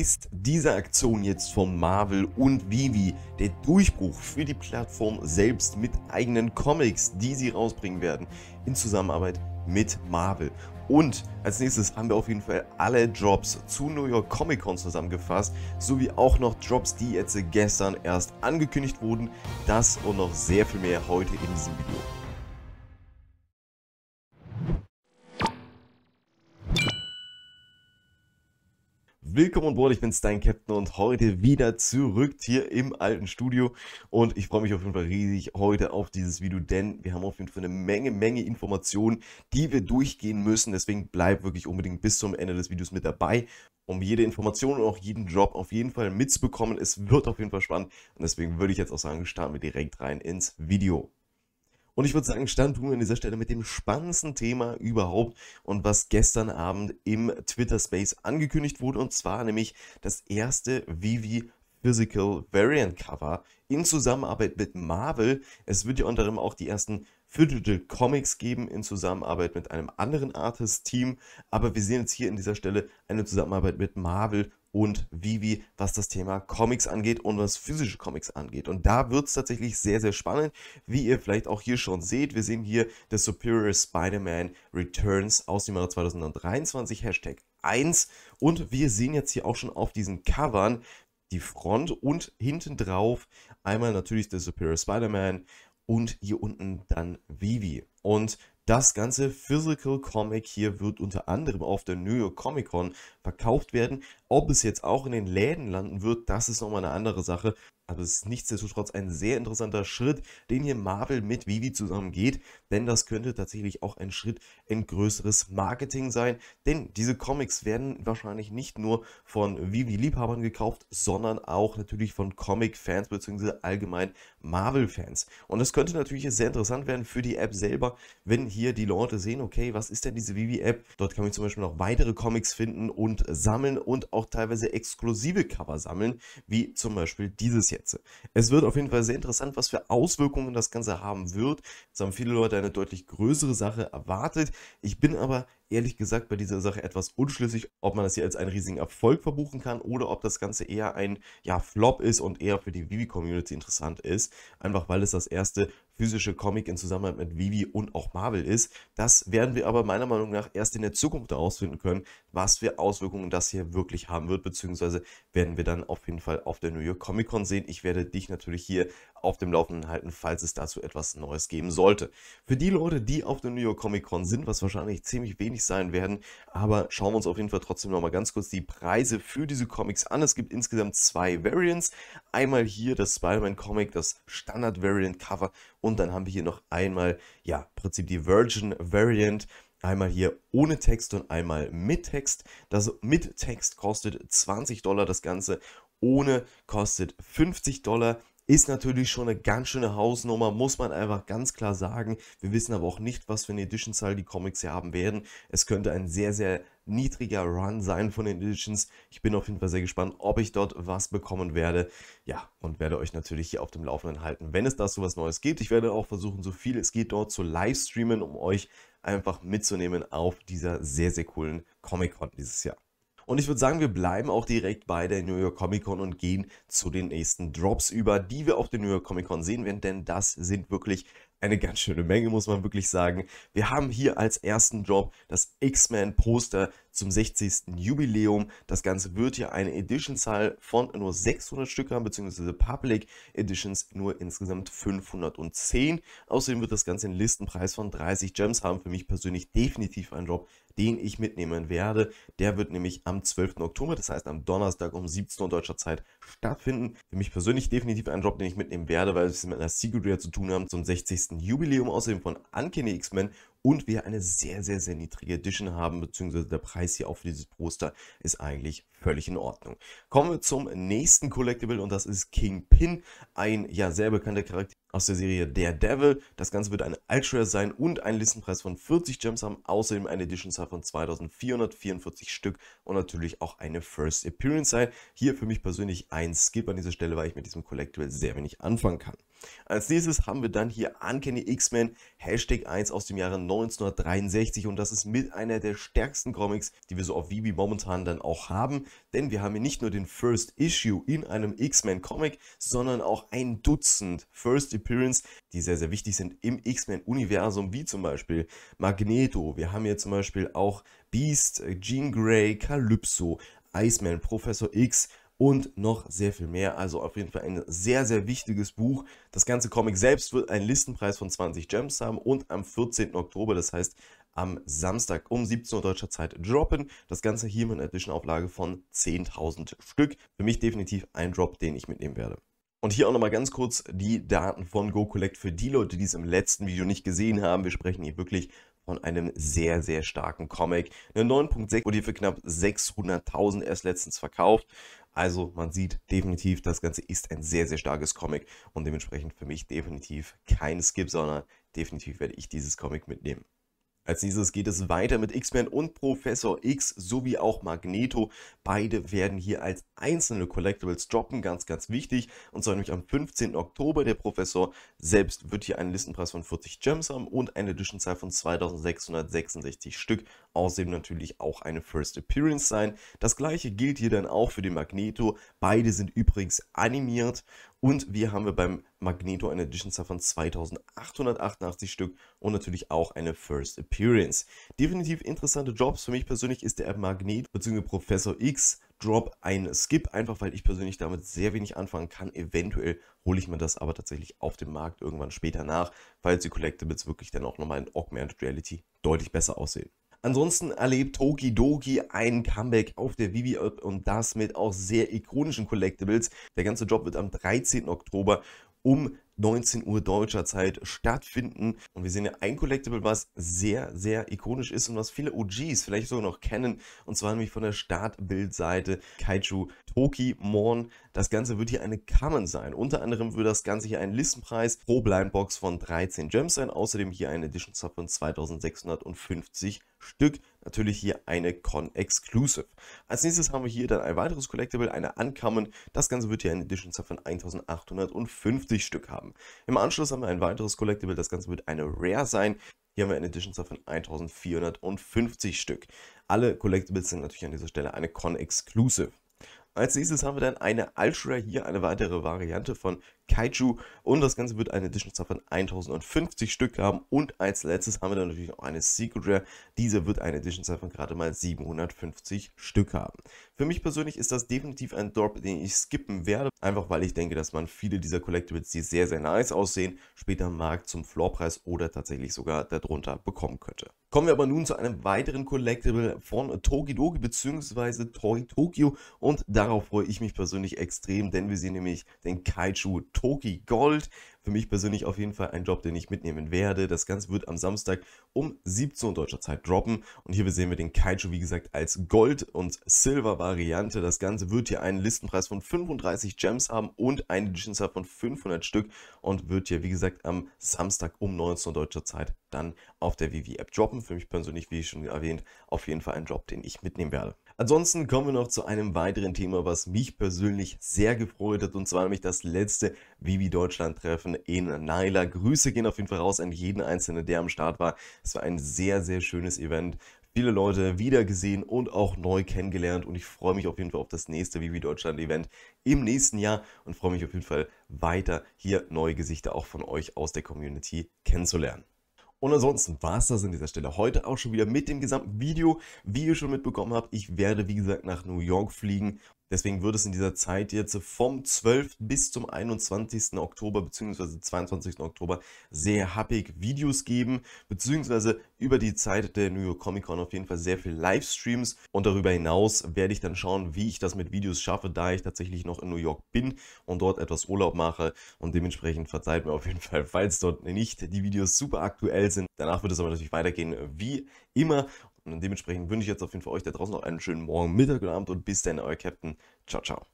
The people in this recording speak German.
ist diese Aktion jetzt von Marvel und Vivi der Durchbruch für die Plattform selbst mit eigenen Comics, die sie rausbringen werden, in Zusammenarbeit mit Marvel. Und als nächstes haben wir auf jeden Fall alle Drops zu New York Comic Con zusammengefasst, sowie auch noch Drops, die jetzt gestern erst angekündigt wurden. Das und noch sehr viel mehr heute in diesem Video. Willkommen an Bord, ich bin Stein Captain und heute wieder zurück hier im alten Studio und ich freue mich auf jeden Fall riesig heute auf dieses Video, denn wir haben auf jeden Fall eine Menge, Menge Informationen, die wir durchgehen müssen, deswegen bleib wirklich unbedingt bis zum Ende des Videos mit dabei, um jede Information und auch jeden Job auf jeden Fall mitzubekommen. Es wird auf jeden Fall spannend und deswegen würde ich jetzt auch sagen, starten wir direkt rein ins Video. Und ich würde sagen, starten wir an dieser Stelle mit dem spannendsten Thema überhaupt und was gestern Abend im Twitter Space angekündigt wurde, und zwar nämlich das erste Vivi Physical Variant Cover in Zusammenarbeit mit Marvel. Es wird ja unter anderem auch die ersten Digital Comics geben in Zusammenarbeit mit einem anderen Artist-Team. Aber wir sehen jetzt hier an dieser Stelle eine Zusammenarbeit mit Marvel und Vivi, was das Thema Comics angeht und was physische Comics angeht. Und da wird es tatsächlich sehr, sehr spannend, wie ihr vielleicht auch hier schon seht. Wir sehen hier das Superior Spider-Man Returns aus dem Jahre 2023, Hashtag 1. Und wir sehen jetzt hier auch schon auf diesen Covern die Front und hinten drauf einmal natürlich der Superior Spider-Man und hier unten dann Vivi. Und das ganze Physical Comic hier wird unter anderem auf der New York Comic Con verkauft werden, ob es jetzt auch in den Läden landen wird, das ist nochmal eine andere Sache. Aber es ist nichtsdestotrotz ein sehr interessanter Schritt, den hier Marvel mit Vivi zusammen geht. Denn das könnte tatsächlich auch ein Schritt in größeres Marketing sein. Denn diese Comics werden wahrscheinlich nicht nur von Vivi-Liebhabern gekauft, sondern auch natürlich von Comic-Fans bzw. allgemein Marvel-Fans. Und das könnte natürlich sehr interessant werden für die App selber, wenn hier die Leute sehen, okay, was ist denn diese Vivi-App? Dort kann ich zum Beispiel noch weitere Comics finden und sammeln und auch auch teilweise exklusive Cover sammeln, wie zum Beispiel dieses jetzt. Es wird auf jeden Fall sehr interessant, was für Auswirkungen das Ganze haben wird. Es haben viele Leute eine deutlich größere Sache erwartet. Ich bin aber ehrlich gesagt bei dieser Sache etwas unschlüssig, ob man das hier als einen riesigen Erfolg verbuchen kann oder ob das Ganze eher ein ja, Flop ist und eher für die Vivi-Community interessant ist. Einfach weil es das erste physische Comic in Zusammenhang mit Vivi und auch Marvel ist. Das werden wir aber meiner Meinung nach erst in der Zukunft herausfinden können, was für Auswirkungen das hier wirklich haben wird, beziehungsweise werden wir dann auf jeden Fall auf der New York Comic Con sehen. Ich werde dich natürlich hier auf dem Laufenden halten, falls es dazu etwas Neues geben sollte. Für die Leute, die auf der New York Comic Con sind, was wahrscheinlich ziemlich wenig sein werden, aber schauen wir uns auf jeden Fall trotzdem nochmal ganz kurz die Preise für diese Comics an. Es gibt insgesamt zwei Variants. Einmal hier das Spider-Man Comic, das Standard-Variant-Cover und dann haben wir hier noch einmal, ja, im Prinzip die Virgin-Variant, Einmal hier ohne Text und einmal mit Text. Das mit Text kostet 20 Dollar das Ganze. Ohne kostet 50 Dollar ist natürlich schon eine ganz schöne Hausnummer, muss man einfach ganz klar sagen. Wir wissen aber auch nicht, was für eine Edition-Zahl die Comics hier haben werden. Es könnte ein sehr, sehr niedriger Run sein von den Editions. Ich bin auf jeden Fall sehr gespannt, ob ich dort was bekommen werde. Ja, und werde euch natürlich hier auf dem Laufenden halten, wenn es da so was Neues gibt. Ich werde auch versuchen, so viel es geht dort zu livestreamen, um euch einfach mitzunehmen auf dieser sehr, sehr coolen Comic-Con dieses Jahr. Und ich würde sagen, wir bleiben auch direkt bei der New York Comic Con und gehen zu den nächsten Drops über, die wir auf der New York Comic Con sehen werden, denn das sind wirklich eine ganz schöne Menge, muss man wirklich sagen. Wir haben hier als ersten Drop das X-Men-Poster zum 60. Jubiläum. Das Ganze wird ja eine Edition-Zahl von nur 600 Stück haben, beziehungsweise Public Editions nur insgesamt 510. Außerdem wird das Ganze einen Listenpreis von 30 Gems haben. Für mich persönlich definitiv ein Drop, den ich mitnehmen werde. Der wird nämlich am 12. Oktober, das heißt am Donnerstag um 17 Uhr deutscher Zeit stattfinden. Für mich persönlich definitiv ein Drop, den ich mitnehmen werde, weil es mit einer Secret Rare zu tun haben zum 60. Jubiläum. Außerdem von Uncanny X-Men und wir eine sehr, sehr, sehr niedrige Edition haben, beziehungsweise der Preis hier auch für dieses Poster ist eigentlich völlig in Ordnung. Kommen wir zum nächsten Collectible und das ist Kingpin, ein ja sehr bekannter Charakter aus der Serie Daredevil. Das Ganze wird ein Ultra sein und einen Listenpreis von 40 Gems haben, außerdem eine Edition Zahl von 2444 Stück und natürlich auch eine First Appearance sein. Hier für mich persönlich ein Skip an dieser Stelle, weil ich mit diesem Collectible sehr wenig anfangen kann. Als nächstes haben wir dann hier Uncanny X-Men Hashtag 1 aus dem Jahre 1963 und das ist mit einer der stärksten Comics, die wir so auf Vivi momentan dann auch haben, denn wir haben hier nicht nur den First Issue in einem X-Men Comic, sondern auch ein Dutzend First Appearance Appearance, die sehr, sehr wichtig sind im X-Men-Universum, wie zum Beispiel Magneto. Wir haben hier zum Beispiel auch Beast, äh, Jean Grey, Calypso, Iceman, Professor X und noch sehr viel mehr. Also auf jeden Fall ein sehr, sehr wichtiges Buch. Das ganze Comic selbst wird einen Listenpreis von 20 Gems haben und am 14. Oktober, das heißt am Samstag um 17 Uhr deutscher Zeit droppen. Das Ganze hier mit einer Edition Auflage von 10.000 Stück. Für mich definitiv ein Drop, den ich mitnehmen werde. Und hier auch nochmal ganz kurz die Daten von GoCollect für die Leute, die es im letzten Video nicht gesehen haben. Wir sprechen hier wirklich von einem sehr, sehr starken Comic. Eine 9.6 wurde hier für knapp 600.000 erst letztens verkauft. Also man sieht definitiv, das Ganze ist ein sehr, sehr starkes Comic und dementsprechend für mich definitiv kein Skip, sondern definitiv werde ich dieses Comic mitnehmen. Als nächstes geht es weiter mit X-Men und Professor X sowie auch Magneto. Beide werden hier als einzelne Collectibles droppen, ganz, ganz wichtig. Und zwar nämlich am 15. Oktober. Der Professor selbst wird hier einen Listenpreis von 40 Gems haben und eine Editionzahl von 2666 Stück. Außerdem natürlich auch eine First Appearance sein. Das gleiche gilt hier dann auch für den Magneto. Beide sind übrigens animiert und wir haben wir beim Magneto eine edition von 2888 Stück und natürlich auch eine First Appearance. Definitiv interessante Jobs. Für mich persönlich ist der Magnet bzw. Professor X Drop ein Skip, einfach weil ich persönlich damit sehr wenig anfangen kann. Eventuell hole ich mir das aber tatsächlich auf dem Markt irgendwann später nach, falls die Collectibles wirklich dann auch nochmal in Augmented Reality deutlich besser aussehen. Ansonsten erlebt Toki Doki ein Comeback auf der Vivi Up und das mit auch sehr ikonischen Collectibles. Der ganze Job wird am 13. Oktober um 19 Uhr deutscher Zeit stattfinden. Und wir sehen ja ein Collectible, was sehr, sehr ikonisch ist und was viele OGs vielleicht sogar noch kennen. Und zwar nämlich von der Startbildseite Kaiju Tokimon. Das Ganze wird hier eine Common sein. Unter anderem wird das Ganze hier ein Listenpreis pro Blindbox von 13 Gems sein. Außerdem hier eine Edition Sub von 2650 Stück. Natürlich hier eine Con Exclusive. Als nächstes haben wir hier dann ein weiteres Collectible, eine Uncommon. Das Ganze wird hier eine Edition Sub von 1850 Stück haben haben. Im Anschluss haben wir ein weiteres Collectible, das Ganze wird eine Rare sein. Hier haben wir eine Edition von 1450 Stück. Alle Collectibles sind natürlich an dieser Stelle eine Con-Exclusive. Als nächstes haben wir dann eine Ultra, hier eine weitere Variante von Kaiju. Und das Ganze wird eine Edition-Zahl von 1050 Stück haben. Und als letztes haben wir dann natürlich noch eine Secret Rare. Diese wird eine Edition-Zahl von gerade mal 750 Stück haben. Für mich persönlich ist das definitiv ein Drop, den ich skippen werde. Einfach weil ich denke, dass man viele dieser Collectibles, die sehr, sehr nice aussehen, später am Markt zum Floorpreis oder tatsächlich sogar darunter bekommen könnte. Kommen wir aber nun zu einem weiteren Collectible von Tokidoki bzw. Toy Tokyo und darauf freue ich mich persönlich extrem, denn wir sehen nämlich den Kaiju Toki Gold. Für mich persönlich auf jeden Fall ein Job, den ich mitnehmen werde. Das Ganze wird am Samstag um 17 Uhr deutscher Zeit droppen. Und hier sehen wir den Kaiju, wie gesagt, als Gold- und Silver-Variante. Das Ganze wird hier einen Listenpreis von 35 Gems haben und eine Edition von 500 Stück und wird hier, wie gesagt, am Samstag um 19 Uhr deutscher Zeit dann auf der Vivi-App droppen. Für mich persönlich, wie schon erwähnt, auf jeden Fall ein Job, den ich mitnehmen werde. Ansonsten kommen wir noch zu einem weiteren Thema, was mich persönlich sehr gefreut hat, und zwar nämlich das letzte Vivi Deutschland Treffen in Naila. Grüße gehen auf jeden Fall raus an jeden Einzelnen, der am Start war. Es war ein sehr, sehr schönes Event viele Leute wiedergesehen und auch neu kennengelernt und ich freue mich auf jeden Fall auf das nächste Vivi Deutschland Event im nächsten Jahr und freue mich auf jeden Fall weiter hier neue Gesichter auch von euch aus der Community kennenzulernen. Und ansonsten war es das an dieser Stelle heute auch schon wieder mit dem gesamten Video. Wie ihr schon mitbekommen habt, ich werde wie gesagt nach New York fliegen Deswegen wird es in dieser Zeit jetzt vom 12. bis zum 21. Oktober bzw. 22. Oktober sehr happig Videos geben, bzw. über die Zeit der New York Comic Con auf jeden Fall sehr viel Livestreams und darüber hinaus werde ich dann schauen, wie ich das mit Videos schaffe, da ich tatsächlich noch in New York bin und dort etwas Urlaub mache und dementsprechend verzeiht mir auf jeden Fall, falls dort nicht die Videos super aktuell sind. Danach wird es aber natürlich weitergehen wie immer und dementsprechend wünsche ich jetzt auf jeden Fall euch da draußen noch einen schönen Morgen, Mittag und Abend und bis dann, euer Captain. Ciao, ciao.